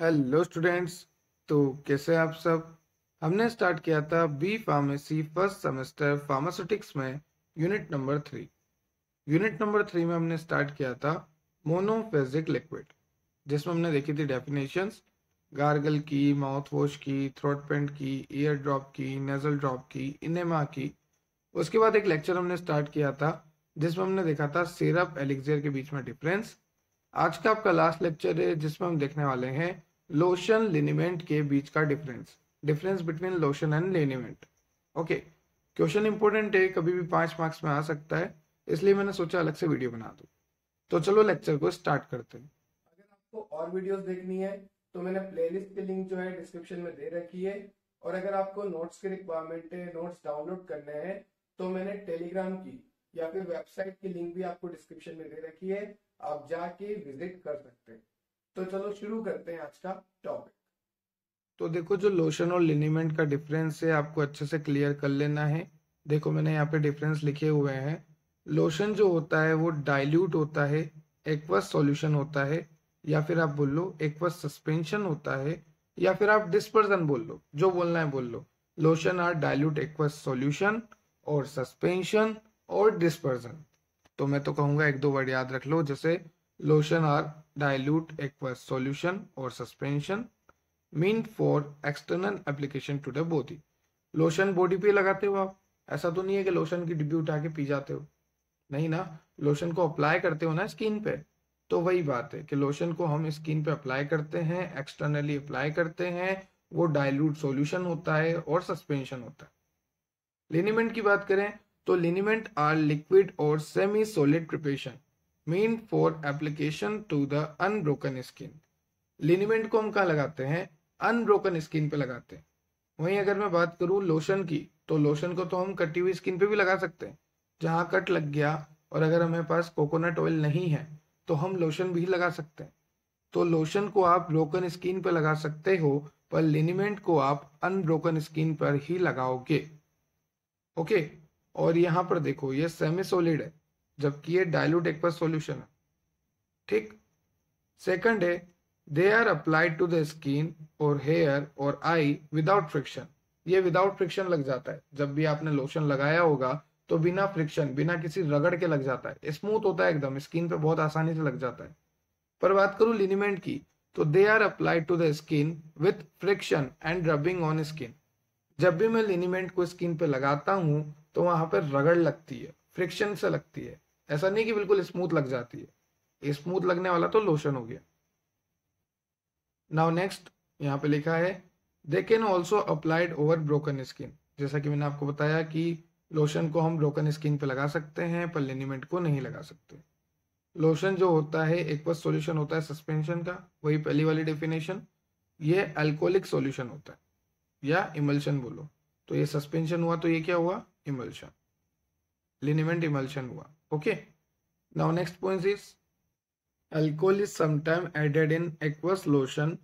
Hello students तो कैसे आप सब हमने स्टार्ट किया था B pharmacy first semester pharmaceutics में unit number three unit number three में हमने स्टार्ट किया था मोनोफेजिक लिक्विड जिसमें हमने देखी थी डेफिनेशंस गार्गल की माउथ वॉश की थ्रोट पेंट की ईयर ड्रॉप की नेजल ड्रॉप की इनेमा की उसके बाद एक लेक्चर हमने स्टार्ट किया था जिसमें हमने देखा था सिरप एलिक्सियर के बीच में डिफरेंस आज का आपका लास्ट लेक्चर है जिसमें हम देखने वाले हैं लोशन लिनिमेंट के बीच का difference difference between lotion and liniment okay question important है कभी भी पांच मार्क्स में आ सकता है इसलिए मैंने सोचा अलग से वीडियो बना दू तो चलो लेक्चर को स्टार्ट करते हैं अगर आपको और वीडियोस देखनी है तो मैंने प्लेलिस्ट की लिंक जो है डिस्क्रिप्शन में दे रखी है और अगर आपको नोट्स की रिक्वायरमेंट है नोट्स डाउनलोड करने हैं तो मैंने टेलीग्राम की या फिर वेबसाइट की लिंक भी आपको डिस्क्रिप्शन में दे रखी है आप जाके विजिट कर सकते हैं तो चलो शुरू करते हैं आज का टॉपिक तो देखो जो लोशन और लिनिमेंट का डिफरेंस है आपको अच्छे से क्लियर कर लेना है देखो मैंने यहाँ पे डिफरेंस लिखे हुए हैं लोशन जो होता है वो डाइल्यूट होता है एक्वस सॉल्यूशन होता है या फिर आप बोल लो एक्वस सस्पेंशन होता है या फिर आप डिस्पर्जन बोल लो जो बोलना है बोल लो lotion are dilute aqueous solution और सस्पेंशन और डिस्पर्जन तो मैं तो कहूंगा एक दो वर्ड याद रख लो जैसे Lotion are dilute aqueous solution or suspension meant for external application to the body. Lotion body पे लगाते हो आप ऐसा तो नहीं है कि लोशन की डिब्बी उठा के पी जाते हो नहीं ना लोशन को अप्लाई करते हो ना स्किन पे तो वही बात है कि लोशन को हम स्किन पे अप्लाई करते हैं एक्सटर्नली अप्लाई करते हैं वो डायलूट सॉल्यूशन होता है और सस्पेंशन होता है लिनिमेंट की बात करें तो लिनिमेंट आर लिक्विड और semi solid preparation meant for application to the unbroken skin liniment को हम कहा लगाते हैं अनब्रोकन स्किन पे लगाते हैं वहीं अगर मैं बात करूँ लोशन की तो लोशन को तो हम कटी हुई स्किन पे भी लगा सकते हैं जहाँ कट लग गया और अगर हमारे पास कोकोनट ऑयल नहीं है तो हम लोशन भी लगा सकते हैं तो लोशन को आप ब्रोकन स्किन पर लगा सकते हो पर लिनिमेंट को आप अनब्रोकन स्किन पर ही लगाओगे ओके और यहाँ पर देखो ये सेमी सोलिड है जबकि ये डायलूट एक्वस सॉल्यूशन है ठीक सेकंड है they are applied to the skin और हेयर और आई विदाउट फ्रिक्शन ये विदाउट फ्रिक्शन लग जाता है जब भी आपने लोशन लगाया होगा तो बिना फ्रिक्शन बिना किसी रगड़ के लग जाता है स्मूथ होता है एकदम स्किन पे बहुत आसानी से लग जाता है पर बात करूं लिनिमेंट की तो they are applied to the skin with friction and rubbing on skin जब भी मैं लिनिमेंट को स्किन पे लगाता हूँ तो वहां पर रगड़ लगती है फ्रिक्शन से लगती है ऐसा नहीं कि बिल्कुल स्मूथ लग जाती है स्मूथ लगने वाला तो लोशन हो गया नाउ नेक्स्ट यहाँ पे लिखा है they can also applied over broken skin जैसा कि मैंने आपको बताया कि लोशन को हम ब्रोकन स्किन पे लगा सकते हैं पर लेनीमेंट को नहीं लगा सकते लोशन जो होता है एक बस सोल्यूशन होता है सस्पेंशन का वही पहली वाली डेफिनेशन ये अल्कोहलिक सॉल्यूशन होता है या इमल्शन बोलो तो ये सस्पेंशन हुआ तो ये क्या हुआ इमल्शन लिनिमेंट इमल्शन हुआ okay now next point is alcohol is sometimes added in aqueous lotion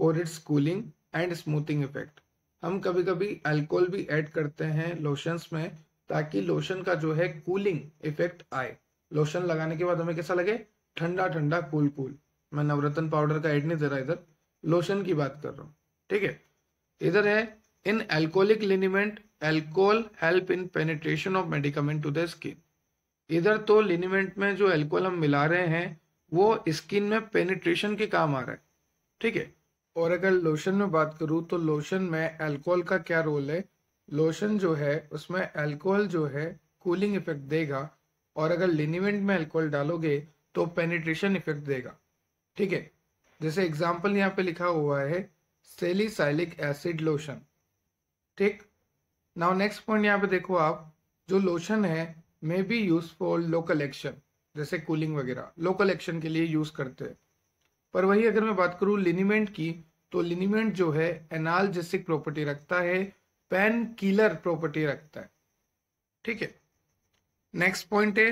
for its cooling and smoothing effect हम कभी कभी अल्कोहल भी ऐड करते हैं लोशंस में ताकि लोशन का जो है कूलिंग इफेक्ट आए लोशन लगाने के बाद हमें कैसा लगे ठंडा ठंडा कूल कूल मैं नवरत्न पाउडर का ऐड नहीं दे रहा इधर लोशन की बात कर रहा हूँ ठीक है इधर है in alcoholic liniment alcohol help in penetration of medicament to the skin इधर तो लिनिमेंट में जो एल्कोहल हम मिला रहे हैं वो स्किन में पेनिट्रेशन के काम आ रहा है ठीक है और अगर लोशन में बात करूँ तो लोशन में एल्कोहल का क्या रोल है लोशन जो है उसमें एल्कोहल जो है कूलिंग इफेक्ट देगा और अगर लिनिमेंट में एल्कोहल डालोगे तो पेनिट्रेशन इफेक्ट देगा ठीक है जैसे एग्जाम्पल यहाँ पे लिखा हुआ है सेलिसाइलिक एसिड लोशन ठीक नाउ नेक्स्ट पॉइंट यहाँ पे देखो आप जो लोशन है may be use for local action जैसे कूलिंग वगैरह लोकल एक्शन के लिए यूज करते हैं पर वही अगर मैं बात करूँ लिनिमेंट की तो लिनिमेंट जो है एनालजेसिक प्रॉपर्टी रखता है पैन किलर प्रॉपर्टी रखता है ठीक है नेक्स्ट पॉइंट है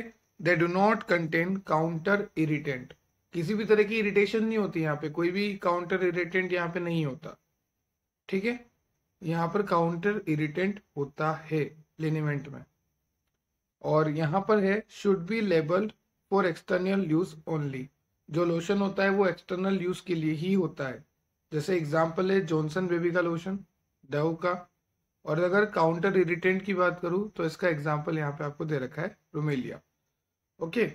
they do not contain counter irritant किसी भी तरह की इरिटेशन नहीं होती यहाँ पे कोई भी काउंटर इरिटेंट यहाँ पे नहीं होता ठीक है यहाँ पर काउंटर इरिटेंट होता है लिनिमेंट में और यहाँ पर है should be labelled for external use only जो लोशन होता है वो एक्सटर्नल यूज के लिए ही होता है जैसे एग्जाम्पल है जॉनसन बेबी का लोशन डव का और अगर काउंटर इरिटेंट की बात करूँ तो इसका एग्जाम्पल यहाँ पे आपको दे रखा है रोमेलिया ओके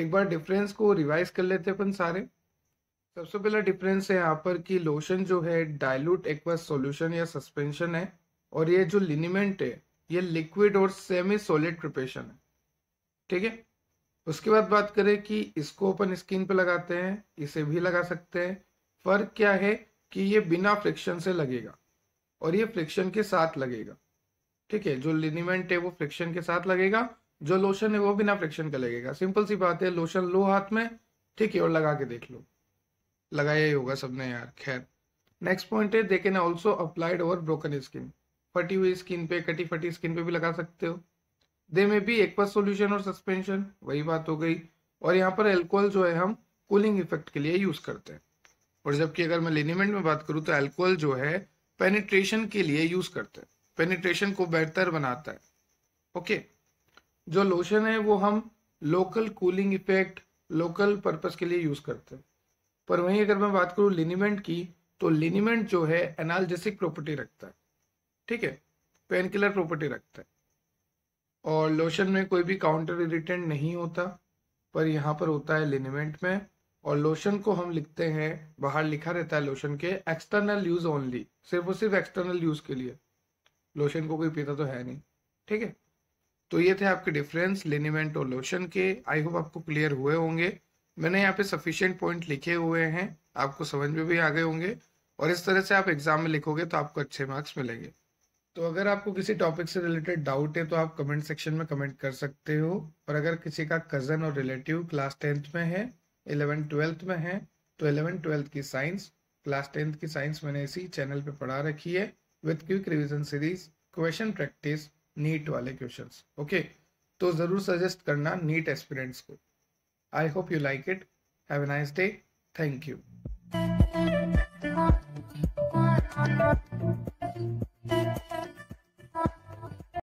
एक बार डिफरेंस को रिवाइज कर लेते हैं अपन सारे सबसे पहला डिफरेंस है यहाँ पर कि लोशन जो है डायलूट एक्वा सॉल्यूशन या सस्पेंशन है और ये जो लिनिमेंट है ये लिक्विड और सेमी सॉलिड प्रिपरेशन है ठीक है उसके बाद बात करें कि इसको अपन स्किन पे लगाते हैं इसे भी लगा सकते हैं फर्क क्या है कि ये बिना फ्रिक्शन से लगेगा और ये फ्रिक्शन के साथ लगेगा ठीक है जो लिनिमेंट है वो फ्रिक्शन के साथ लगेगा जो लोशन है वो बिना फ्रिक्शन का लगेगा सिंपल सी बात है लोशन लो हाथ में ठीक है और लगा के देख लो लगाया ही होगा सबने यार खैर नेक्स्ट पॉइंट है देखे can also applied over broken skin फटी हुई स्किन पे कटी फटी स्किन पे भी लगा सकते हो दे में भी पास सोल्यूशन और सस्पेंशन वही बात हो गई और यहाँ पर एल्कोहल जो है हम कूलिंग इफेक्ट के लिए यूज करते हैं और जबकि अगर मैं लेनीमेंट में बात करूँ तो एल्कोहल जो है पेनिट्रेशन के लिए यूज करते हैं पेनिट्रेशन को बेहतर बनाता है ओके जो लोशन है वो हम local cooling effect local purpose के लिए यूज करते हैं पर वहीं अगर मैं बात करूँ लिनीमेंट की तो लिनीमेंट जो है एनालजेसिक प्रॉपर्टी रखता है ठीक है पेन किलर प्रॉपर्टी रखता है और लोशन में कोई भी काउंटर इरिटेंट नहीं होता पर यहाँ पर होता है लिनिमेंट में और लोशन को हम लिखते हैं बाहर लिखा रहता है लोशन के एक्सटर्नल यूज ओनली सिर्फ और सिर्फ एक्सटर्नल यूज के लिए लोशन को कोई पीता तो है नहीं ठीक है तो ये थे आपके डिफरेंस लिनिमेंट और लोशन के आई होप आपको क्लियर हुए होंगे मैंने यहाँ पे सफिशियंट पॉइंट लिखे हुए हैं आपको समझ में भी आ गए होंगे और इस तरह से आप एग्जाम में लिखोगे तो आपको अच्छे मार्क्स मिलेंगे तो अगर आपको किसी टॉपिक से रिलेटेड डाउट है तो आप कमेंट सेक्शन में कमेंट कर सकते हो और अगर किसी का कज़न और रिलेटिव क्लास टेंथ में है इलेवन ट्वेल्थ में है तो इलेवन ट्वेल्थ की साइंस क्लास टेंथ की साइंस मैंने इसी चैनल पे पढ़ा रखी है with quick revision series question practice NEET वाले क्वेश्चन ओके तो ज़रूर सजेस्ट करना नीट एस्पिरेंट्स को I hope you like it have nice day thank you